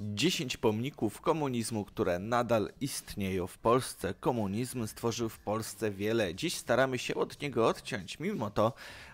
10 pomników komunizmu, które nadal istnieją w Polsce. Komunizm stworzył w Polsce wiele. Dziś staramy się od niego odciąć. Mimo to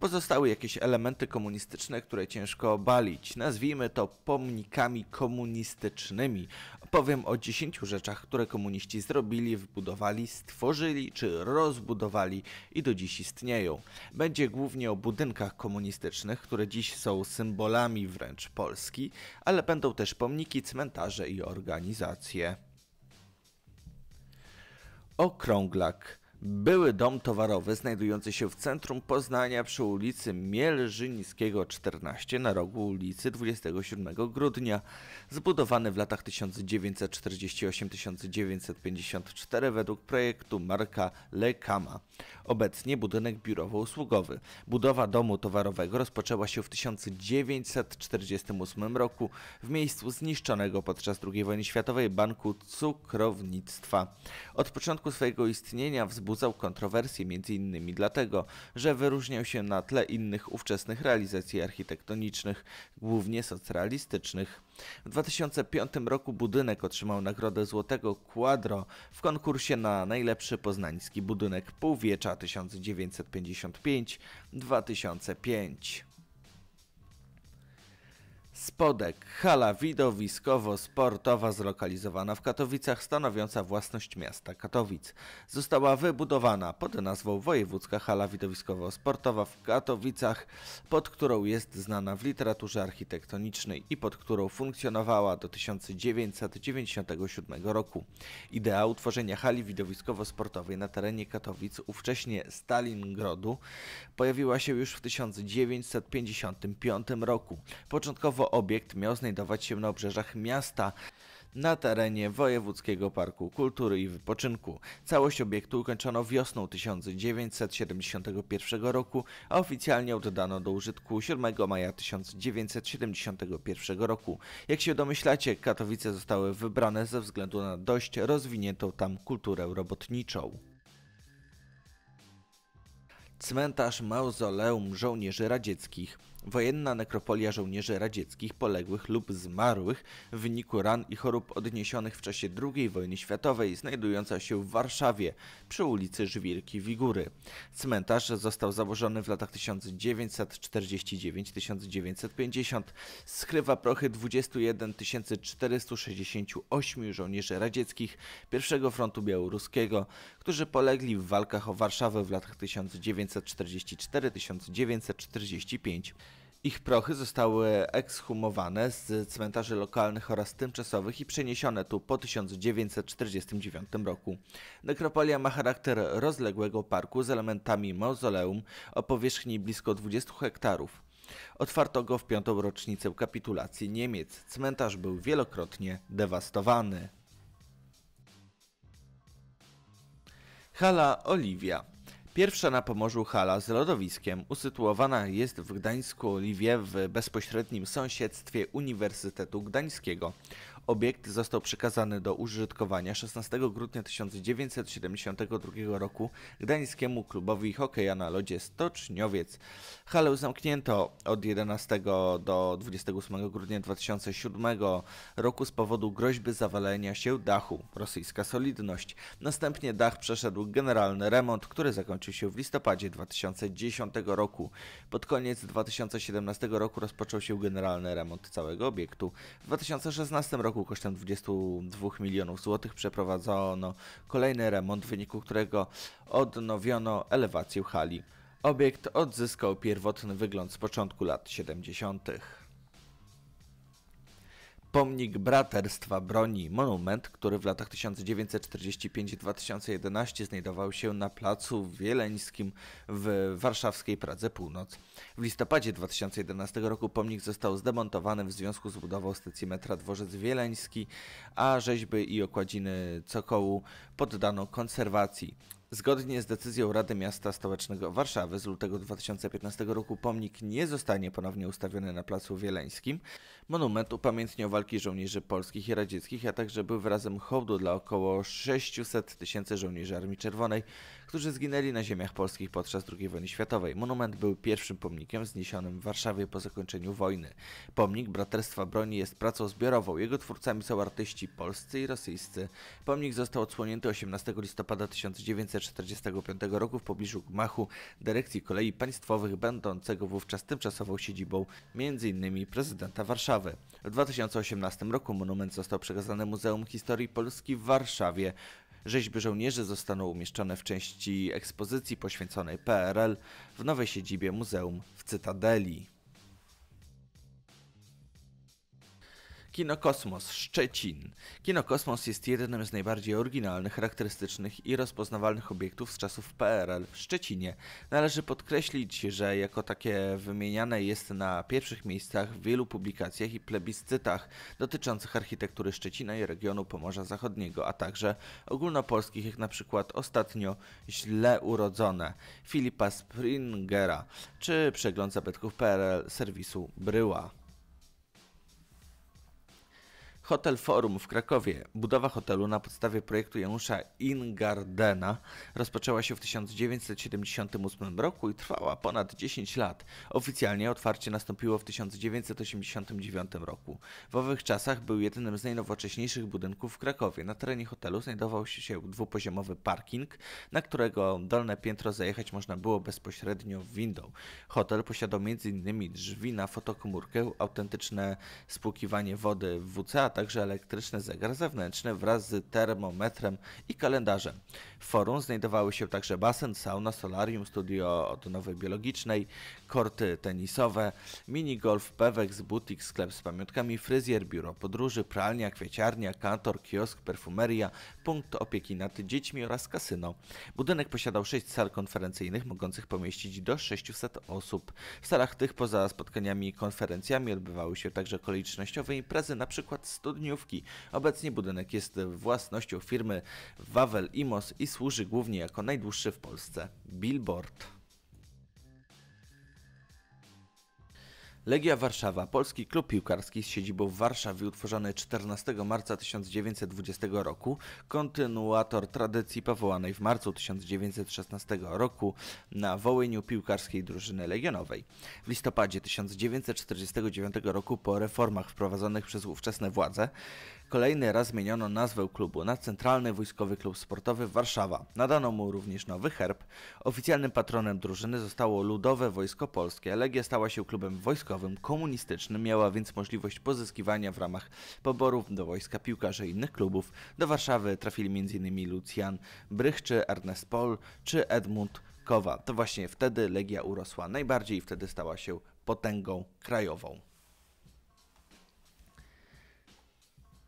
Pozostały jakieś elementy komunistyczne, które ciężko obalić. Nazwijmy to pomnikami komunistycznymi. Powiem o 10 rzeczach, które komuniści zrobili, wybudowali, stworzyli czy rozbudowali i do dziś istnieją. Będzie głównie o budynkach komunistycznych, które dziś są symbolami wręcz Polski, ale będą też pomniki, cmentarze i organizacje. Okrąglak. Były dom towarowy znajdujący się w centrum Poznania przy ulicy Mielżyńskiego 14 na rogu ulicy 27 grudnia, zbudowany w latach 1948-1954 według projektu Marka Lekama. Obecnie budynek biurowo-usługowy. Budowa domu towarowego rozpoczęła się w 1948 roku w miejscu zniszczonego podczas II wojny światowej banku cukrownictwa. Od początku swojego istnienia w wzbudzał kontrowersje m.in. dlatego, że wyróżniał się na tle innych ówczesnych realizacji architektonicznych, głównie socrealistycznych. W 2005 roku budynek otrzymał nagrodę Złotego Quadro w konkursie na najlepszy poznański budynek półwiecza 1955-2005. Spodek, hala widowiskowo-sportowa zlokalizowana w Katowicach, stanowiąca własność miasta Katowic. Została wybudowana pod nazwą Wojewódzka Hala Widowiskowo-Sportowa w Katowicach, pod którą jest znana w literaturze architektonicznej i pod którą funkcjonowała do 1997 roku. Idea utworzenia hali widowiskowo-sportowej na terenie Katowic, ówcześnie Stalingrodu, pojawiła się już w 1955 roku. Początkowo obiekt miał znajdować się na obrzeżach miasta na terenie Wojewódzkiego Parku Kultury i Wypoczynku. Całość obiektu ukończono wiosną 1971 roku, a oficjalnie oddano do użytku 7 maja 1971 roku. Jak się domyślacie, Katowice zostały wybrane ze względu na dość rozwiniętą tam kulturę robotniczą. Cmentarz Mauzoleum Żołnierzy Radzieckich Wojenna nekropolia żołnierzy radzieckich poległych lub zmarłych w wyniku ran i chorób odniesionych w czasie II wojny światowej, znajdująca się w Warszawie przy ulicy Żwirki Wigury. Cmentarz został założony w latach 1949-1950. Skrywa prochy 21 468 żołnierzy radzieckich I Frontu Białoruskiego, którzy polegli w walkach o Warszawę w latach 1944-1945. Ich prochy zostały ekshumowane z cmentarzy lokalnych oraz tymczasowych i przeniesione tu po 1949 roku. Nekropolia ma charakter rozległego parku z elementami mauzoleum o powierzchni blisko 20 hektarów. Otwarto go w piątą rocznicę kapitulacji Niemiec. Cmentarz był wielokrotnie dewastowany. Hala Oliwia Pierwsza na Pomorzu hala z lodowiskiem usytuowana jest w Gdańsku Oliwie w bezpośrednim sąsiedztwie Uniwersytetu Gdańskiego. Obiekt został przekazany do użytkowania 16 grudnia 1972 roku gdańskiemu klubowi hokeja na lodzie Stoczniowiec. Halę zamknięto od 11 do 28 grudnia 2007 roku z powodu groźby zawalenia się dachu. Rosyjska solidność. Następnie dach przeszedł generalny remont, który zakończył się w listopadzie 2010 roku. Pod koniec 2017 roku rozpoczął się generalny remont całego obiektu. W 2016 roku roku kosztem 22 milionów złotych przeprowadzono kolejny remont, w wyniku którego odnowiono elewację hali. Obiekt odzyskał pierwotny wygląd z początku lat 70 pomnik braterstwa broni, monument, który w latach 1945-2011 znajdował się na placu Wieleńskim w warszawskiej Pradze Północ. W listopadzie 2011 roku pomnik został zdemontowany w związku z budową stacji metra Dworzec Wieleński, a rzeźby i okładziny cokołu poddano konserwacji. Zgodnie z decyzją Rady Miasta Stołecznego Warszawy z lutego 2015 roku pomnik nie zostanie ponownie ustawiony na Placu Wieleńskim. Monument upamiętniał walki żołnierzy polskich i radzieckich, a także był wyrazem hołdu dla około 600 tysięcy żołnierzy Armii Czerwonej, którzy zginęli na ziemiach polskich podczas II wojny światowej. Monument był pierwszym pomnikiem zniesionym w Warszawie po zakończeniu wojny. Pomnik Braterstwa Broni jest pracą zbiorową. Jego twórcami są artyści polscy i rosyjscy. Pomnik został odsłonięty 18 listopada 1900 1945 roku w pobliżu gmachu dyrekcji kolei państwowych, będącego wówczas tymczasową siedzibą m.in. prezydenta Warszawy. W 2018 roku monument został przekazany Muzeum Historii Polski w Warszawie. Rzeźby żołnierzy zostaną umieszczone w części ekspozycji poświęconej PRL w nowej siedzibie muzeum w Cytadeli. Kino Kosmos Szczecin. Kino Kosmos jest jednym z najbardziej oryginalnych, charakterystycznych i rozpoznawalnych obiektów z czasów PRL w Szczecinie. Należy podkreślić, że jako takie wymieniane jest na pierwszych miejscach w wielu publikacjach i plebiscytach dotyczących architektury Szczecina i regionu Pomorza Zachodniego, a także ogólnopolskich, jak na przykład ostatnio Źle urodzone Filipa Springera czy przegląd zabytków PRL serwisu Bryła. Hotel Forum w Krakowie. Budowa hotelu na podstawie projektu Janusza Ingardena rozpoczęła się w 1978 roku i trwała ponad 10 lat. Oficjalnie otwarcie nastąpiło w 1989 roku. W owych czasach był jedynym z najnowocześniejszych budynków w Krakowie. Na terenie hotelu znajdował się dwupoziomowy parking, na którego dolne piętro zajechać można było bezpośrednio windą. Hotel posiadał m.in. drzwi na fotokomórkę, autentyczne spłukiwanie wody w WC, także elektryczny zegar zewnętrzny wraz z termometrem i kalendarzem. W forum znajdowały się także basen, sauna, solarium, studio odnowy biologicznej, korty tenisowe, minigolf, z butik, sklep z pamiątkami, fryzjer, biuro podróży, pralnia, kwieciarnia, kantor, kiosk, perfumeria, punkt opieki nad dziećmi oraz kasyno. Budynek posiadał 6 sal konferencyjnych mogących pomieścić do 600 osób. W salach tych poza spotkaniami i konferencjami odbywały się także okolicznościowe imprezy, np studniówki. Obecnie budynek jest własnością firmy Wawel Imos i służy głównie jako najdłuższy w Polsce billboard. Legia Warszawa, polski klub piłkarski z siedzibą w Warszawie, utworzony 14 marca 1920 roku, kontynuator tradycji powołanej w marcu 1916 roku na Wołyniu piłkarskiej drużyny legionowej. W listopadzie 1949 roku po reformach wprowadzonych przez ówczesne władze Kolejny raz zmieniono nazwę klubu na Centralny Wojskowy Klub Sportowy Warszawa. Nadano mu również nowy herb. Oficjalnym patronem drużyny zostało Ludowe Wojsko Polskie. Legia stała się klubem wojskowym, komunistycznym, miała więc możliwość pozyskiwania w ramach poborów do wojska piłkarzy innych klubów. Do Warszawy trafili m.in. Lucjan Brych czy Ernest Pol czy Edmund Kowa. To właśnie wtedy Legia urosła najbardziej i wtedy stała się potęgą krajową.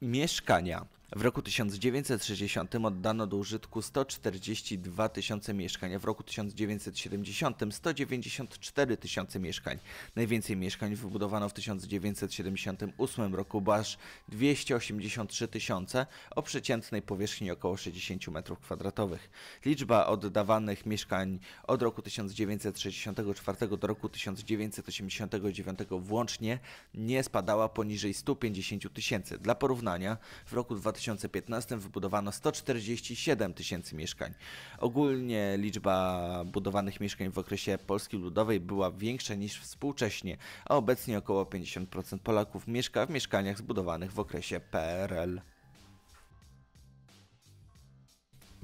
mieszkania w roku 1960 oddano do użytku 142 tysiące mieszkań, a w roku 1970 194 tysiące mieszkań. Najwięcej mieszkań wybudowano w 1978 roku, bo aż 283 tysiące o przeciętnej powierzchni około 60 m2. Liczba oddawanych mieszkań od roku 1964 do roku 1989 włącznie nie spadała poniżej 150 tysięcy. Dla porównania w roku 2000 2015 wybudowano 147 tysięcy mieszkań. Ogólnie liczba budowanych mieszkań w okresie Polski Ludowej była większa niż współcześnie, a obecnie około 50% Polaków mieszka w mieszkaniach zbudowanych w okresie PRL.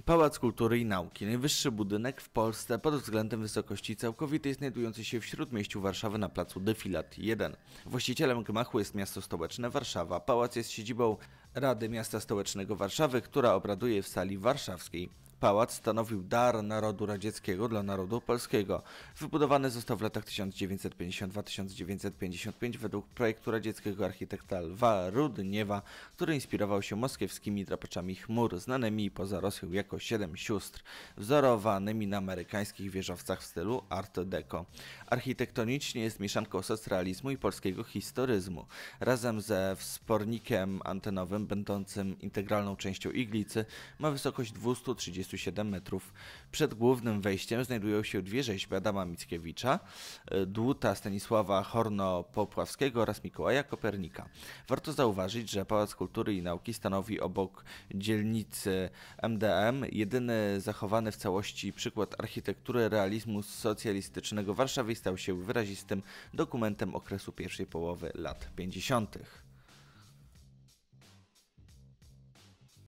Pałac Kultury i Nauki. Najwyższy budynek w Polsce pod względem wysokości całkowitej znajdujący się w śródmieściu Warszawy na placu Defilat 1. Właścicielem gmachu jest miasto stołeczne Warszawa. Pałac jest siedzibą Rady Miasta Stołecznego Warszawy, która obraduje w sali warszawskiej pałac stanowił dar narodu radzieckiego dla narodu polskiego. Wybudowany został w latach 1952-1955 według projektu radzieckiego architekta Lwa Rudniewa, który inspirował się moskiewskimi drapaczami chmur, znanymi poza Rosją jako Siedem Sióstr, wzorowanymi na amerykańskich wieżowcach w stylu Art Deco. Architektonicznie jest mieszanką socrealizmu i polskiego historyzmu. Razem ze wspornikiem antenowym, będącym integralną częścią iglicy, ma wysokość 230 metrów przed głównym wejściem znajdują się dwie rzeźby Adama Mickiewicza, e, dłuta Stanisława Horno-Popławskiego oraz Mikołaja Kopernika. Warto zauważyć, że Pałac Kultury i Nauki stanowi obok dzielnicy MDM jedyny zachowany w całości przykład architektury realizmu socjalistycznego Warszawy i stał się wyrazistym dokumentem okresu pierwszej połowy lat 50.